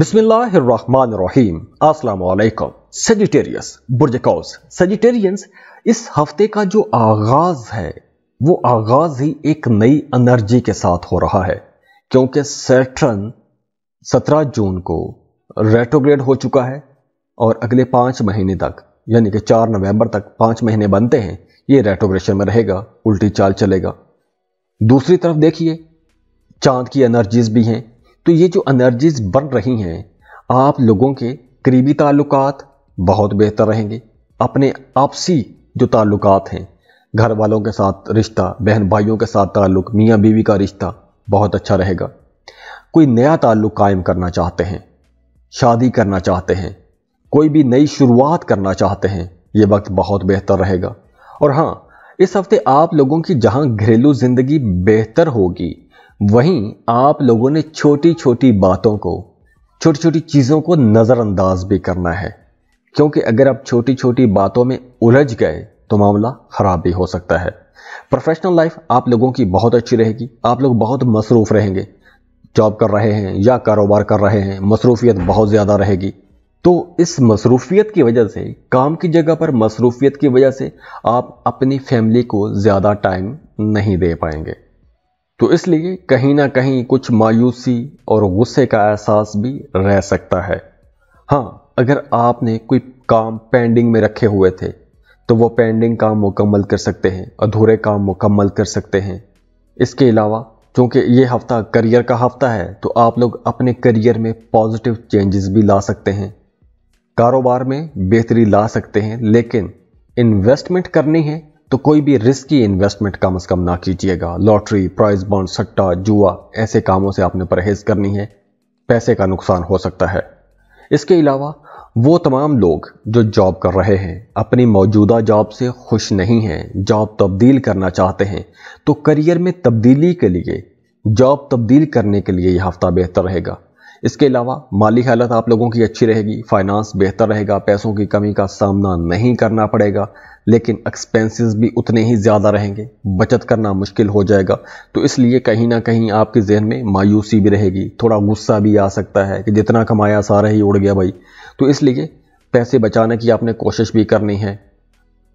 बिस्मिल्लाहिर्रहमानिर्रहीम अस्सलाम वालेकुम सजिटेरियस बुर्ज कौस सजिटेरियंस इस हफ्ते का जो आगाज है वो आगाज ही एक नई एनर्जी के साथ हो रहा है क्योंकि सैटर्न 17 जून को रेट्रोग्रेड हो चुका है और अगले पाँच महीने तक यानी कि चार नवंबर तक पाँच महीने बनते हैं ये रेट्रोग्रेशन में रहेगा उल्टी चाल चलेगा दूसरी तरफ देखिए चांद की एनर्जीज भी हैं तो ये जो एनर्जीज बन रही हैं आप लोगों के करीबी ताल्लुक बहुत बेहतर रहेंगे अपने आपसी जो ताल्लुक हैं घर वालों के साथ रिश्ता बहन भाइयों के साथ ताल्लुक मियाँ बीवी का रिश्ता बहुत अच्छा रहेगा कोई नया ताल्लुक कायम करना चाहते हैं शादी करना चाहते हैं कोई भी नई शुरुआत करना चाहते हैं ये वक्त बहुत बेहतर रहेगा और हाँ इस हफ्ते आप लोगों की जहाँ घरेलू ज़िंदगी बेहतर होगी वहीं आप लोगों ने छोटी छोटी बातों को छोटी छोटी चीज़ों को नज़रअंदाज भी करना है क्योंकि अगर आप छोटी छोटी बातों में उलझ गए तो मामला ख़राब भी हो सकता है प्रोफेशनल लाइफ आप लोगों की बहुत अच्छी रहेगी आप लोग बहुत मसरूफ़ रहेंगे जॉब कर रहे हैं या कारोबार कर रहे हैं मसरूफियत बहुत ज़्यादा रहेगी तो इस मसरूफियत की वजह से काम की जगह पर मसरूफियत की वजह से आप अपनी फैमिली को ज़्यादा टाइम नहीं दे पाएंगे तो इसलिए कहीं ना कहीं कुछ मायूसी और गुस्से का एहसास भी रह सकता है हाँ अगर आपने कोई काम पेंडिंग में रखे हुए थे तो वो पेंडिंग काम मुकम्मल कर सकते हैं अधूरे काम मुकम्मल कर सकते हैं इसके अलावा चूँकि ये हफ्ता करियर का हफ्ता है तो आप लोग अपने करियर में पॉजिटिव चेंजेस भी ला सकते हैं कारोबार में बेहतरी ला सकते हैं लेकिन इन्वेस्टमेंट करनी है तो कोई भी रिस्की इन्वेस्टमेंट कम अज़ कम ना कीजिएगा लॉटरी प्राइस बॉन्ड सट्टा जुआ ऐसे कामों से आपने परहेज करनी है पैसे का नुकसान हो सकता है इसके अलावा वो तमाम लोग जो जॉब कर रहे हैं अपनी मौजूदा जॉब से खुश नहीं हैं जॉब तब्दील करना चाहते हैं तो करियर में तब्दीली के लिए जॉब तब्दील करने के लिए यह हफ्ता बेहतर रहेगा इसके अलावा माली हालत आप लोगों की अच्छी रहेगी फाइनेंस बेहतर रहेगा पैसों की कमी का सामना नहीं करना पड़ेगा लेकिन एक्सपेंसेस भी उतने ही ज़्यादा रहेंगे बचत करना मुश्किल हो जाएगा तो इसलिए कहीं ना कहीं आपके जहन में मायूसी भी रहेगी थोड़ा गुस्सा भी आ सकता है कि जितना कमाया सारा ही उड़ गया भाई तो इसलिए पैसे बचाने की आपने कोशिश भी करनी है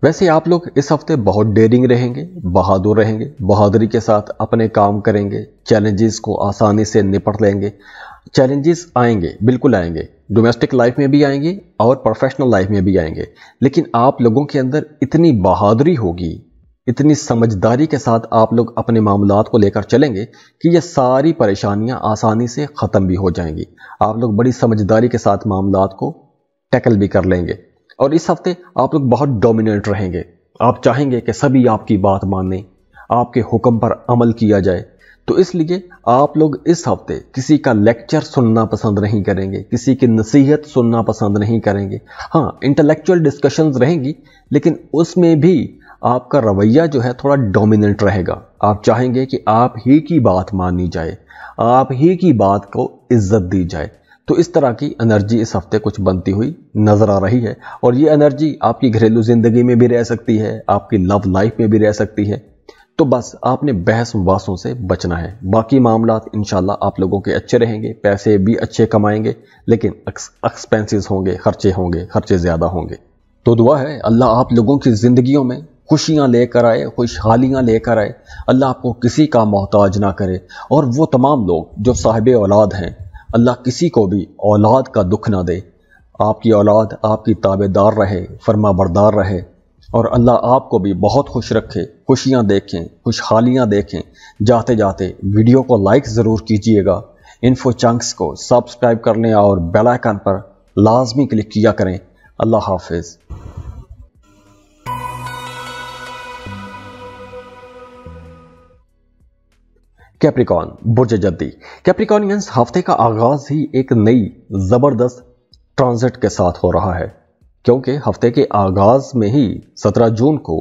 वैसे आप लोग इस हफ्ते बहुत डेरिंग रहेंगे बहादुर रहेंगे बहादुरी के साथ अपने काम करेंगे चैलेंजेस को आसानी से निपट लेंगे चैलेंजेस आएंगे बिल्कुल आएंगे डोमेस्टिक लाइफ में भी आएंगे और प्रोफेशनल लाइफ में भी आएंगे लेकिन आप लोगों के अंदर इतनी बहादुरी होगी इतनी समझदारी के साथ आप लोग अपने मामला को लेकर चलेंगे कि ये सारी परेशानियां आसानी से ख़त्म भी हो जाएंगी आप लोग बड़ी समझदारी के साथ मामला को टैकल भी कर लेंगे और इस हफ्ते आप लोग बहुत डोमिनेंट रहेंगे आप चाहेंगे कि सभी आपकी बात माने आपके हुक्म पर अमल किया जाए तो इसलिए आप लोग इस हफ्ते किसी का लेक्चर सुनना पसंद नहीं करेंगे किसी की नसीहत सुनना पसंद नहीं करेंगे हाँ इंटेलेक्चुअल डिस्कशंस रहेंगी लेकिन उसमें भी आपका रवैया जो है थोड़ा डोमिनेंट रहेगा आप चाहेंगे कि आप ही की बात मानी जाए आप ही की बात को इज्जत दी जाए तो इस तरह की एनर्जी इस हफ्ते कुछ बनती हुई नज़र आ रही है और ये एनर्जी आपकी घरेलू ज़िंदगी में भी रह सकती है आपकी लव लाइफ में भी रह सकती है तो बस आपने बहस वासों से बचना है बाकी मामला इन आप लोगों के अच्छे रहेंगे पैसे भी अच्छे कमाएंगे लेकिन एक्सपेंसेस होंगे खर्चे होंगे खर्चे ज़्यादा होंगे तो दुआ है अल्लाह आप लोगों की ज़िंदगियों में खुशियाँ लेकर आए खुशहालियाँ लेकर आए अल्लाह आपको किसी का मोहताज ना करे और वो तमाम लोग जो साहिब औलाद हैं अल्लाह किसी को भी औलाद का दुख ना दे आपकी औलाद आपकी ताबेदार रहे फर्मा बरदार रहे और अल्लाह आपको भी बहुत खुश रखे खुशियाँ देखें खुशहालियाँ देखें जाते जाते वीडियो को लाइक ज़रूर कीजिएगा इन्फो चंक्स को सब्सक्राइब कर लें और बेल आइकन पर लाजमी क्लिक किया करें अल्लाह हाफिज़ कैप्रिकॉन बुर्ज जद्दी कैप्रिकॉनियंस हफ्ते का आगाज ही एक नई ज़बरदस्त ट्रांजिट के साथ हो रहा है क्योंकि हफ्ते के आगाज में ही 17 जून को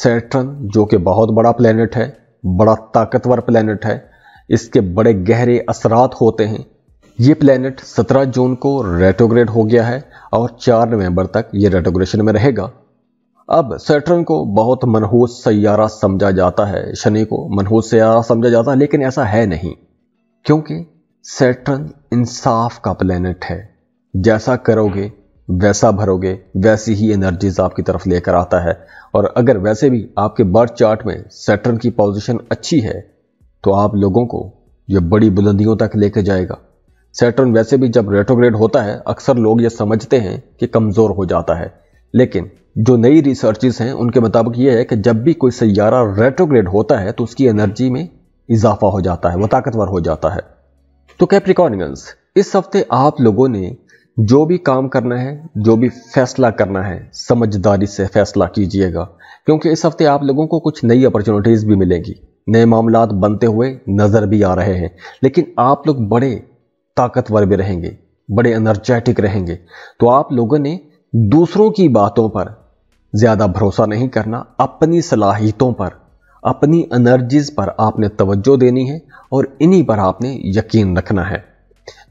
सैटर्न जो कि बहुत बड़ा प्लेनेट है बड़ा ताकतवर प्लेनेट है इसके बड़े गहरे असरात होते हैं ये प्लेनेट 17 जून को रेटोग्रेड हो गया है और 4 नवंबर तक ये रेटोग्रेशन में रहेगा अब सैटर्न को बहुत मनहूस सैारा समझा जाता है शनि को मनहूस सारा समझा जाता है लेकिन ऐसा है नहीं क्योंकि सैटर्न इंसाफ का प्लेनेट है जैसा करोगे वैसा भरोगे वैसी ही एनर्जीज आपकी तरफ लेकर आता है और अगर वैसे भी आपके बर्थ चार्ट में सैटर्न की पोजीशन अच्छी है तो आप लोगों को यह बड़ी बुलंदियों तक लेकर जाएगा सैटर्न वैसे भी जब रेट्रोग्रेड होता है अक्सर लोग यह समझते हैं कि कमज़ोर हो जाता है लेकिन जो नई रिसर्चेज हैं उनके मुताबिक ये है कि जब भी कोई सैारा रेट्रोग्रेड होता है तो उसकी एनर्जी में इजाफा हो जाता है वह ताकतवर हो जाता है तो कैप्रिकॉनिगंस इस हफ्ते आप लोगों ने जो भी काम करना है जो भी फैसला करना है समझदारी से फैसला कीजिएगा क्योंकि इस हफ्ते आप लोगों को कुछ नई अपॉर्चुनिटीज़ भी मिलेंगी नए मामला बनते हुए नज़र भी आ रहे हैं लेकिन आप लोग बड़े ताकतवर भी रहेंगे बड़े एनर्जेटिक रहेंगे तो आप लोगों ने दूसरों की बातों पर ज़्यादा भरोसा नहीं करना अपनी सलाहियतों पर अपनी एनर्जीज़ पर आपने तवज्जो देनी है और इन्हीं पर आपने यकीन रखना है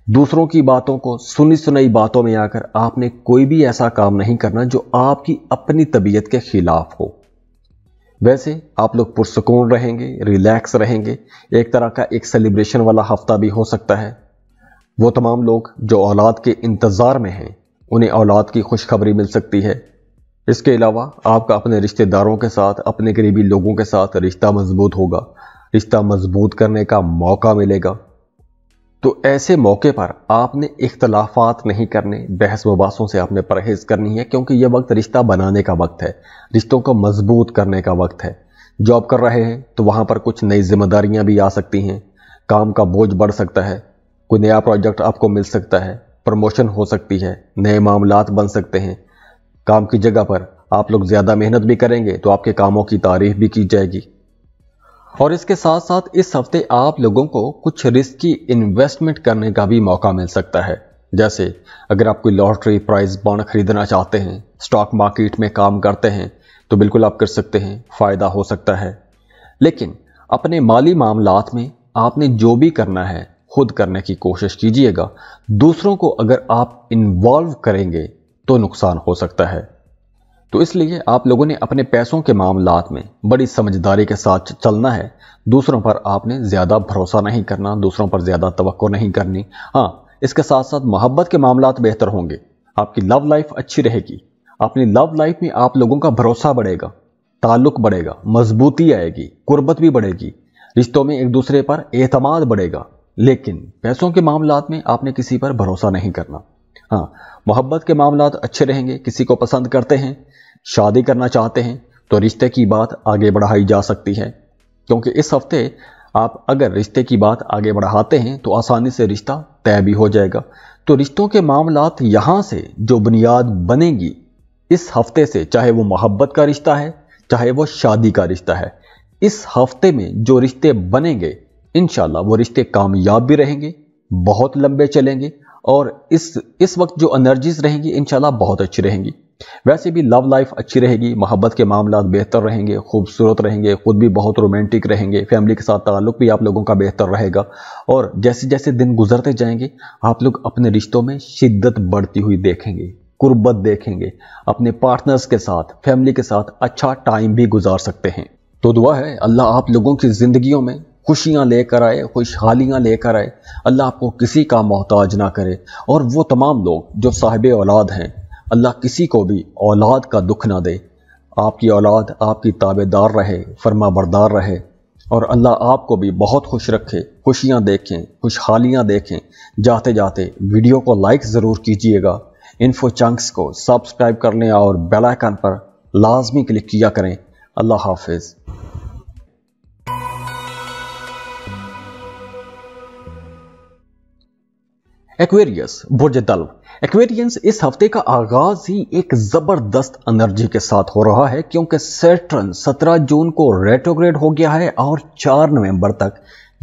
दूसरों की बातों को सुनी सुनाई बातों में आकर आपने कोई भी ऐसा काम नहीं करना जो आपकी अपनी तबीयत के खिलाफ हो वैसे आप लोग पुरसकून रहेंगे रिलैक्स रहेंगे एक तरह का एक सेलिब्रेशन वाला हफ्ता भी हो सकता है वो तमाम लोग जो औलाद के इंतज़ार में हैं उन्हें औलाद की खुशखबरी मिल सकती है इसके अलावा आपका अपने रिश्तेदारों के साथ अपने करीबी लोगों के साथ रिश्ता मजबूत होगा रिश्ता मजबूत करने का मौका मिलेगा तो ऐसे मौके पर आपने इख्तलाफात नहीं करने बहस वबासों से आपने परहेज़ करनी है क्योंकि यह वक्त रिश्ता बनाने का वक्त है रिश्तों को मजबूत करने का वक्त है जॉब कर रहे हैं तो वहाँ पर कुछ नई जिम्मेदारियाँ भी आ सकती हैं काम का बोझ बढ़ सकता है कोई नया प्रोजेक्ट आपको मिल सकता है प्रमोशन हो सकती है नए मामला बन सकते हैं काम की जगह पर आप लोग ज़्यादा मेहनत भी करेंगे तो आपके कामों की तारीफ भी की जाएगी और इसके साथ साथ इस हफ्ते आप लोगों को कुछ रिस्की इन्वेस्टमेंट करने का भी मौका मिल सकता है जैसे अगर आप कोई लॉटरी प्राइज बॉन्ड खरीदना चाहते हैं स्टॉक मार्केट में काम करते हैं तो बिल्कुल आप कर सकते हैं फ़ायदा हो सकता है लेकिन अपने माली मामला में आपने जो भी करना है खुद करने की कोशिश कीजिएगा दूसरों को अगर आप इन्वॉल्व करेंगे तो नुकसान हो सकता है तो इसलिए आप लोगों ने अपने पैसों के मामलात में बड़ी समझदारी के साथ चलना है दूसरों पर आपने ज़्यादा भरोसा नहीं करना दूसरों पर ज़्यादा तो नहीं करनी हाँ इसके साथ साथ मोहब्बत के मामला बेहतर होंगे आपकी लव लाइफ अच्छी रहेगी अपनी लव लाइफ में आप लोगों का भरोसा बढ़ेगा ताल्लुक बढ़ेगा मजबूती आएगी कुर्बत भी बढ़ेगी रिश्तों में एक दूसरे पर एतमाद बढ़ेगा लेकिन पैसों के मामला में आपने किसी पर भरोसा नहीं करना हाँ मोहब्बत के मामला अच्छे रहेंगे किसी को पसंद करते हैं शादी करना चाहते हैं तो रिश्ते की बात आगे बढ़ाई जा सकती है क्योंकि इस हफ्ते आप अगर रिश्ते की बात आगे बढ़ाते हैं तो आसानी से रिश्ता तय भी हो जाएगा तो रिश्तों के मामला यहाँ से जो बुनियाद बनेगी इस हफ्ते से चाहे वो मोहब्बत का रिश्ता है चाहे वो शादी का रिश्ता है इस हफ्ते में जो रिश्ते बनेंगे इन वो रिश्ते कामयाब भी रहेंगे बहुत लंबे चलेंगे और इस इस वक्त जो एनर्जीज रहेंगी इन बहुत अच्छी रहेंगी वैसे भी लव लाइफ अच्छी रहेगी मोहब्बत के मामला बेहतर रहेंगे खूबसूरत रहेंगे खुद भी बहुत रोमांटिक रहेंगे फैमिली के साथ ताल्लुक भी आप लोगों का बेहतर रहेगा और जैसे जैसे दिन गुजरते जाएंगे आप लोग अपने रिश्तों में शिद्दत बढ़ती हुई देखेंगे कुर्बत देखेंगे अपने पार्टनर्स के साथ फैमिली के साथ अच्छा टाइम भी गुजार सकते हैं तो दुआ है अल्लाह आप लोगों की ज़िंदगियों में खुशियाँ लेकर आए खुशहालियाँ लेकर आए अल्लाह आपको किसी का मोहताज ना करे और वो तमाम लोग जो साहिब औलाद हैं अल्लाह किसी को भी औलाद का दुख ना दे आपकी औलाद आपकी ताबेदार रहे फरमा बरदार रहे और अल्लाह आपको भी बहुत खुश रखे खुशियाँ देखें खुशहालियाँ देखें जाते जाते वीडियो को लाइक ज़रूर कीजिएगा इन्फो चंक्स को सब्सक्राइब कर लें और बेल आइकन पर लाजमी क्लिक किया करें अल्लाह हाफिज़ एक्वेरियस बुर्ज दल एक्वेरियंस इस हफ्ते का आगाज ही एक जबरदस्त एनर्जी के साथ हो रहा है क्योंकि सेट्रन 17 जून को रेट्रोग्रेड हो गया है और 4 नवंबर तक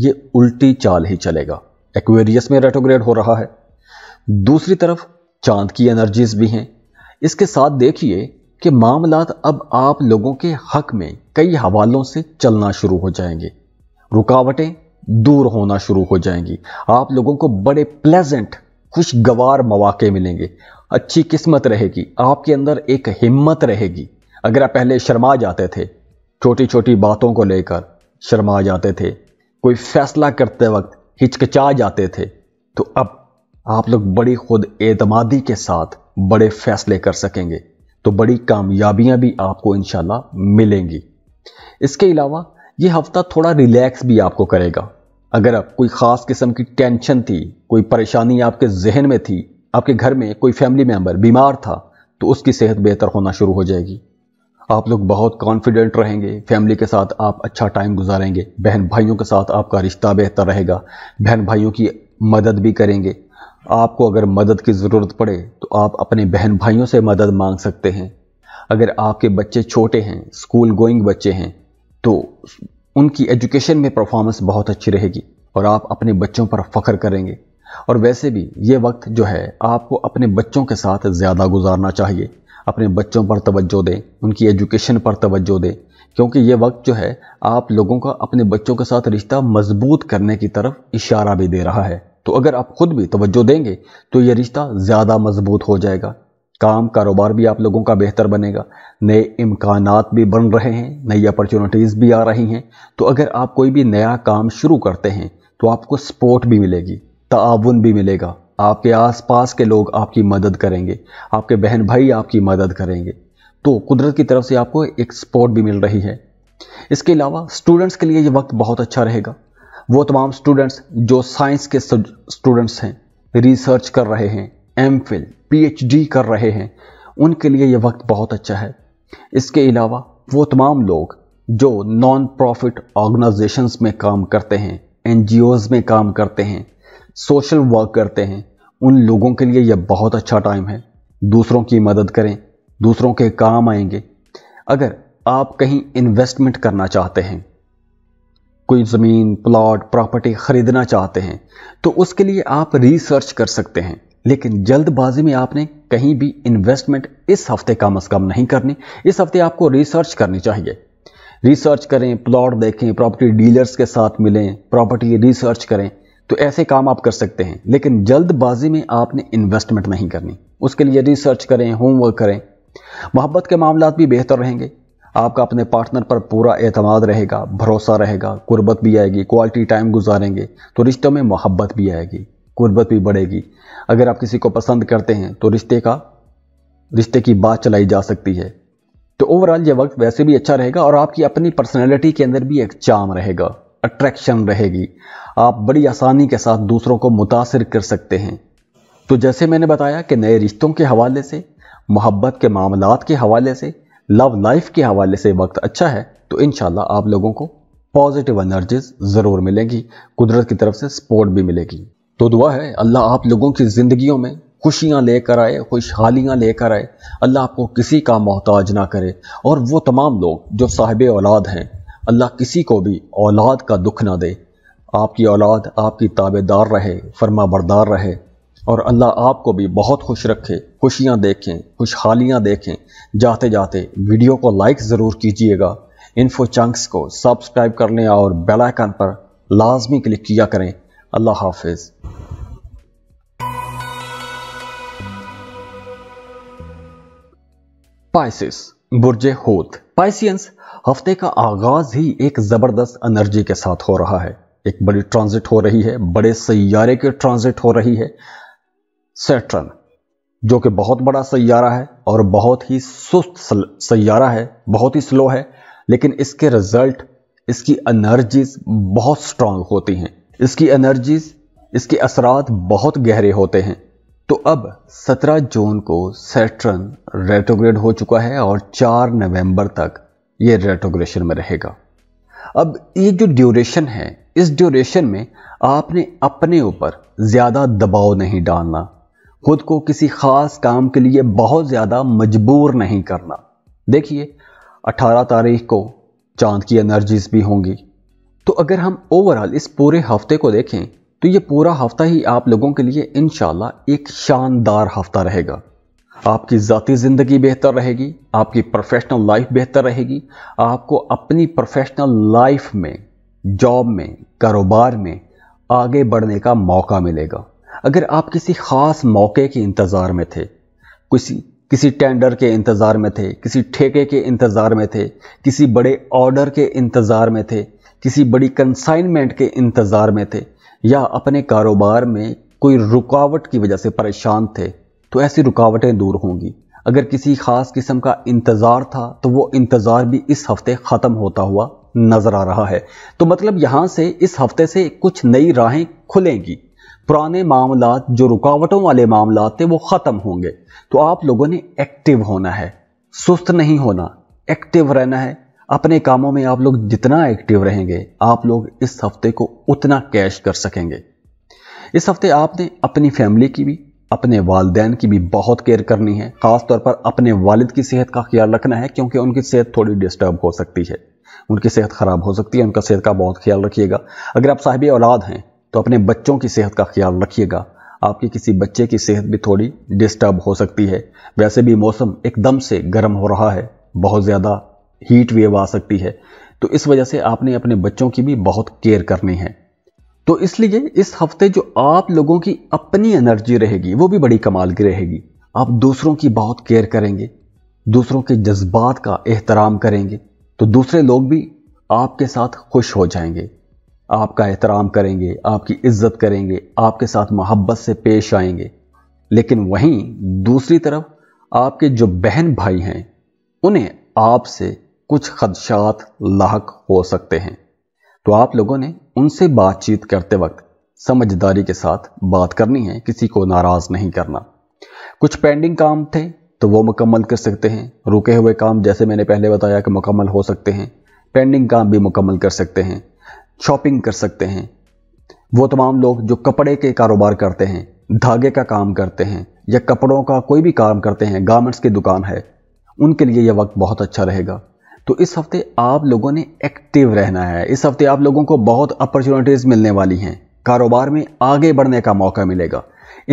ये उल्टी चाल ही चलेगा एक्वेरियस में रेट्रोग्रेड हो रहा है दूसरी तरफ चांद की एनर्जीज भी हैं इसके साथ देखिए कि मामला अब आप लोगों के हक में कई हवालों से चलना शुरू हो जाएंगे रुकावटें दूर होना शुरू हो जाएंगी आप लोगों को बड़े प्लेजेंट खुशगवार मौाक़े मिलेंगे अच्छी किस्मत रहेगी आपके अंदर एक हिम्मत रहेगी अगर आप पहले शर्मा जाते थे छोटी छोटी बातों को लेकर शर्मा जाते थे कोई फैसला करते वक्त हिचकिचा जाते थे तो अब आप लोग बड़ी खुद एतमादी के साथ बड़े फैसले कर सकेंगे तो बड़ी कामयाबियां भी आपको इन मिलेंगी इसके अलावा ये हफ्ता थोड़ा रिलैक्स भी आपको करेगा अगर आप कोई ख़ास किस्म की टेंशन थी कोई परेशानी आपके जहन में थी आपके घर में कोई फैमिली मेम्बर बीमार था तो उसकी सेहत बेहतर होना शुरू हो जाएगी आप लोग बहुत कॉन्फिडेंट रहेंगे फैमिली के साथ आप अच्छा टाइम गुजारेंगे बहन भाइयों के साथ आपका रिश्ता बेहतर रहेगा बहन भाइयों की मदद भी करेंगे आपको अगर मदद की ज़रूरत पड़े तो आप अपने बहन भाइयों से मदद मांग सकते हैं अगर आपके बच्चे छोटे हैं स्कूल गोइंग बच्चे हैं तो उनकी एजुकेशन में परफॉर्मेंस बहुत अच्छी रहेगी और आप अपने बच्चों पर फख्र करेंगे और वैसे भी ये वक्त जो है आपको अपने बच्चों के साथ ज़्यादा गुजारना चाहिए अपने बच्चों पर तवज्जो दें उनकी एजुकेशन पर तवज्जो दें क्योंकि ये वक्त जो है आप लोगों का अपने बच्चों के साथ रिश्ता मजबूत करने की तरफ इशारा भी दे रहा है तो अगर आप खुद भी तवज्जो देंगे तो ये रिश्ता ज़्यादा मजबूत हो जाएगा काम कारोबार भी आप लोगों का बेहतर बनेगा नए इम्कान भी बन रहे हैं नई अपॉर्चुनिटीज़ भी आ रही हैं तो अगर आप कोई भी नया काम शुरू करते हैं तो आपको सपोर्ट भी मिलेगी ताउन भी मिलेगा आपके आसपास के लोग आपकी मदद करेंगे आपके बहन भाई आपकी मदद करेंगे तो कुदरत की तरफ से आपको एक सपोर्ट भी मिल रही है इसके अलावा स्टूडेंट्स के लिए ये वक्त बहुत अच्छा रहेगा वो तमाम स्टूडेंट्स जो साइंस के स्टूडेंट्स हैं रिसर्च कर रहे हैं एम फिल पीएचडी कर रहे हैं उनके लिए यह वक्त बहुत अच्छा है इसके अलावा वो तमाम लोग जो नॉन प्रॉफिट ऑर्गेनाइजेशंस में काम करते हैं एन में काम करते हैं सोशल वर्क करते हैं उन लोगों के लिए यह बहुत अच्छा टाइम है दूसरों की मदद करें दूसरों के काम आएंगे अगर आप कहीं इन्वेस्टमेंट करना चाहते हैं कोई ज़मीन प्लॉट प्रॉपर्टी ख़रीदना चाहते हैं तो उसके लिए आप रिसर्च कर सकते हैं लेकिन जल्दबाजी में आपने कहीं भी इन्वेस्टमेंट इस हफ्ते कम अज कम नहीं करनी इस हफ्ते आपको रिसर्च करनी चाहिए रिसर्च करें प्लॉट देखें प्रॉपर्टी डीलर्स के साथ मिलें प्रॉपर्टी रिसर्च करें तो ऐसे काम आप कर सकते हैं लेकिन जल्दबाजी में आपने इन्वेस्टमेंट नहीं करनी उसके लिए रिसर्च करें होमवर्क करें मोहब्बत के मामला भी बेहतर रहेंगे आपका अपने पार्टनर पर पूरा एतमाद रहेगा भरोसा रहेगा कुर्बत भी आएगी क्वालिटी टाइम गुजारेंगे तो रिश्तों में मोहब्बत भी आएगी गुर्बत भी बढ़ेगी अगर आप किसी को पसंद करते हैं तो रिश्ते का रिश्ते की बात चलाई जा सकती है तो ओवरऑल ये वक्त वैसे भी अच्छा रहेगा और आपकी अपनी पर्सनैलिटी के अंदर भी एक चाम रहेगा अट्रैक्शन रहेगी आप बड़ी आसानी के साथ दूसरों को मुतासर कर सकते हैं तो जैसे मैंने बताया कि नए रिश्तों के हवाले से मोहब्बत के मामला के हवाले से लव लाइफ के हवाले से वक्त अच्छा है तो इन आप लोगों को पॉजिटिव एनर्जीज ज़रूर मिलेंगी कुदरत की तरफ से सपोर्ट भी मिलेगी तो दुआ है अल्लाह आप लोगों की ज़िंदगियों में खुशियाँ लेकर आए खुशहालियाँ लेकर आए अल्लाह आपको किसी का मोहताज ना करे और वो तमाम लोग जो साहिब औलाद हैं अल्लाह किसी को भी औलाद का दुख ना दे आपकी औलाद आपकी ताबेदार रहे फरमा बरदार रहे और अल्लाह आपको भी बहुत खुश रखे खुशियाँ देखें खुशहालियाँ देखें जाते जाते वीडियो को लाइक ज़रूर कीजिएगा इन्फो चंक्स को सब्सक्राइब कर लें और बेलाइकन पर लाजमी क्लिक किया करें अल्लाह हाफिज़ पाइसिस बुरज होत पाइसियंस हफ्ते का आगाज ही एक जबरदस्त एनर्जी के साथ हो रहा है एक बड़ी ट्रांजिट हो रही है बड़े सैारे के ट्रांजिट हो रही है सेट्रन जो कि बहुत बड़ा सैारा है और बहुत ही सुस्त सैारा है बहुत ही स्लो है लेकिन इसके रिजल्ट इसकी एनर्जीज बहुत स्ट्रांग होती हैं इसकी एनर्जीज इसके असरात बहुत गहरे होते हैं तो अब 17 जून को सेट्रन रेट्रोग्रेड हो चुका है और 4 नवंबर तक ये रेट्रोग्रेशन में रहेगा अब ये जो ड्यूरेशन है इस ड्यूरेशन में आपने अपने ऊपर ज़्यादा दबाव नहीं डालना खुद को किसी ख़ास काम के लिए बहुत ज़्यादा मजबूर नहीं करना देखिए 18 तारीख को चांद की एनर्जीज भी होंगी तो अगर हम ओवरऑल इस पूरे हफ्ते को देखें तो ये पूरा हफ्ता ही आप लोगों के लिए इन एक शानदार हफ्ता रहेगा आपकी ज़ाती ज़िंदगी बेहतर रहेगी आपकी प्रोफेशनल लाइफ बेहतर रहेगी आपको अपनी प्रोफेशनल लाइफ में जॉब में कारोबार में आगे बढ़ने का मौका मिलेगा अगर आप किसी ख़ास मौके के इंतज़ार में थे किसी किसी टेंडर के इंतज़ार में थे किसी ठेके के इंतज़ार में थे किसी बड़े ऑर्डर के इंतज़ार में थे किसी बड़ी कंसाइनमेंट के इंतज़ार में थे या अपने कारोबार में कोई रुकावट की वजह से परेशान थे तो ऐसी रुकावटें दूर होंगी अगर किसी ख़ास किस्म का इंतज़ार था तो वो इंतज़ार भी इस हफ्ते ख़त्म होता हुआ नज़र आ रहा है तो मतलब यहाँ से इस हफ्ते से कुछ नई राहें खुलेंगी पुराने मामला जो रुकावटों वाले मामला थे वो ख़त्म होंगे तो आप लोगों ने एक्टिव होना है सुस्त नहीं होना एक्टिव रहना है अपने कामों में आप लोग जितना एक्टिव रहेंगे आप लोग इस हफ्ते को उतना कैश कर सकेंगे इस हफ्ते आपने अपनी फैमिली की भी अपने वालदेन की भी बहुत केयर करनी है ख़ासतौर पर अपने वालिद की सेहत का ख्याल रखना है क्योंकि उनकी सेहत थोड़ी डिस्टर्ब हो सकती है उनकी सेहत ख़राब हो सकती है उनका सेहत का बहुत ख्याल रखिएगा अगर आप साहिब औलाद हैं तो अपने बच्चों की सेहत का ख्याल रखिएगा आपके किसी बच्चे की सेहत भी थोड़ी डिस्टर्ब हो सकती है वैसे भी मौसम एकदम से गर्म हो रहा है बहुत ज़्यादा हीट वेव आ सकती है तो इस वजह से आपने अपने बच्चों की भी बहुत केयर करनी है तो इसलिए इस हफ्ते जो आप लोगों की अपनी एनर्जी रहेगी वो भी बड़ी कमाल की रहेगी आप दूसरों की बहुत केयर करेंगे दूसरों के जज्बात का एहतराम करेंगे तो दूसरे लोग भी आपके साथ खुश हो जाएंगे आपका एहतराम करेंगे आपकी इज्जत करेंगे आपके साथ मोहब्बत से पेश आएंगे लेकिन वहीं दूसरी तरफ आपके जो बहन भाई हैं उन्हें आपसे कुछ खदशात लाक हो सकते हैं तो आप लोगों ने उनसे बातचीत करते वक्त समझदारी के साथ बात करनी है किसी को नाराज़ नहीं करना कुछ पेंडिंग काम थे तो वो मुकम्मल कर सकते हैं रुके हुए काम जैसे मैंने पहले बताया कि मुकम्मल हो सकते हैं पेंडिंग काम भी मुकम्मल कर सकते हैं शॉपिंग कर सकते हैं वो तमाम लोग जो कपड़े के कारोबार करते हैं धागे का काम करते हैं या कपड़ों का कोई भी काम करते हैं गारमेंट्स की दुकान है उनके लिए यह वक्त बहुत अच्छा रहेगा तो इस हफ्ते आप लोगों ने एक्टिव रहना है इस हफ्ते आप लोगों को बहुत अपॉर्चुनिटीज़ मिलने वाली हैं कारोबार में आगे बढ़ने का मौका मिलेगा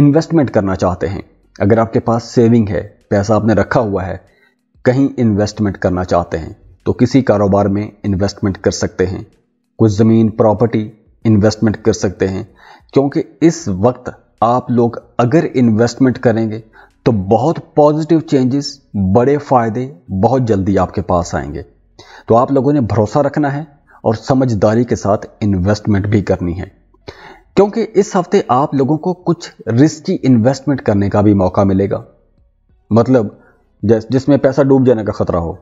इन्वेस्टमेंट करना चाहते हैं अगर आपके पास सेविंग है पैसा आपने रखा हुआ है कहीं इन्वेस्टमेंट करना चाहते हैं तो किसी कारोबार में इन्वेस्टमेंट कर सकते हैं कुछ ज़मीन प्रॉपर्टी इन्वेस्टमेंट कर सकते हैं क्योंकि इस वक्त आप लोग अगर इन्वेस्टमेंट करेंगे तो बहुत पॉजिटिव चेंजेस बड़े फायदे बहुत जल्दी आपके पास आएंगे तो आप लोगों ने भरोसा रखना है और समझदारी के साथ इन्वेस्टमेंट भी करनी है क्योंकि इस हफ्ते आप लोगों को कुछ रिस्की इन्वेस्टमेंट करने का भी मौका मिलेगा मतलब जिसमें पैसा डूब जाने का खतरा हो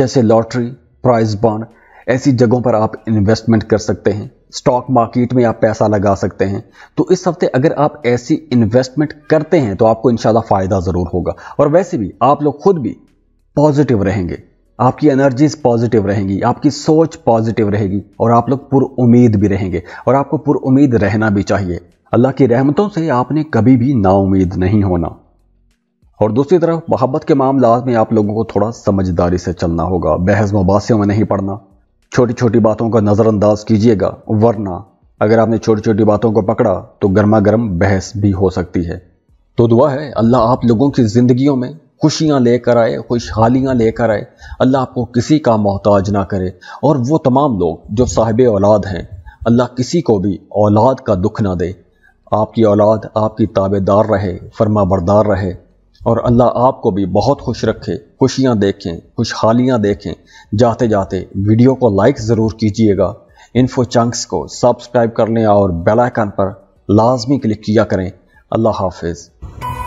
जैसे लॉटरी प्राइज बॉन्ड ऐसी जगहों पर आप इन्वेस्टमेंट कर सकते हैं स्टॉक मार्केट में आप पैसा लगा सकते हैं तो इस हफ्ते अगर आप ऐसी इन्वेस्टमेंट करते हैं तो आपको इंशाल्लाह फ़ायदा ज़रूर होगा और वैसे भी आप लोग खुद भी पॉजिटिव रहेंगे आपकी एनर्जीज पॉजिटिव रहेंगी आपकी सोच पॉजिटिव रहेगी और आप लोग पुर उम्मीद भी रहेंगे और आपको पुर उम्मीद रहना भी चाहिए अल्लाह की रहमतों से आपने कभी भी नाउमीद नहीं होना और दूसरी तरफ मोहब्बत के मामला में आप लोगों को थोड़ा समझदारी से चलना होगा बहस मुबासियों में नहीं पड़ना छोटी छोटी बातों का नज़रअंदाज कीजिएगा वरना अगर आपने छोटी छोटी बातों को पकड़ा तो गर्मा गर्म बहस भी हो सकती है तो दुआ है अल्लाह आप लोगों की ज़िंदगियों में खुशियाँ लेकर आए खुशहालियाँ लेकर आए अल्लाह आपको किसी का मोहताज ना करे और वो तमाम लोग जो साहिब औलाद हैं अल्लाह किसी को भी औलाद का दुख ना दे आपकी औलाद आपकी ताबेदार रहे फर्मा बरदार रहे और अल्लाह आपको भी बहुत खुश रखे खुशियाँ देखें खुशहालियाँ देखें जाते जाते वीडियो को लाइक ज़रूर कीजिएगा इन्फो चंक्स को सब्सक्राइब कर लें और बेलाइकन पर लाजमी क्लिक किया करें अल्लाह हाफिज़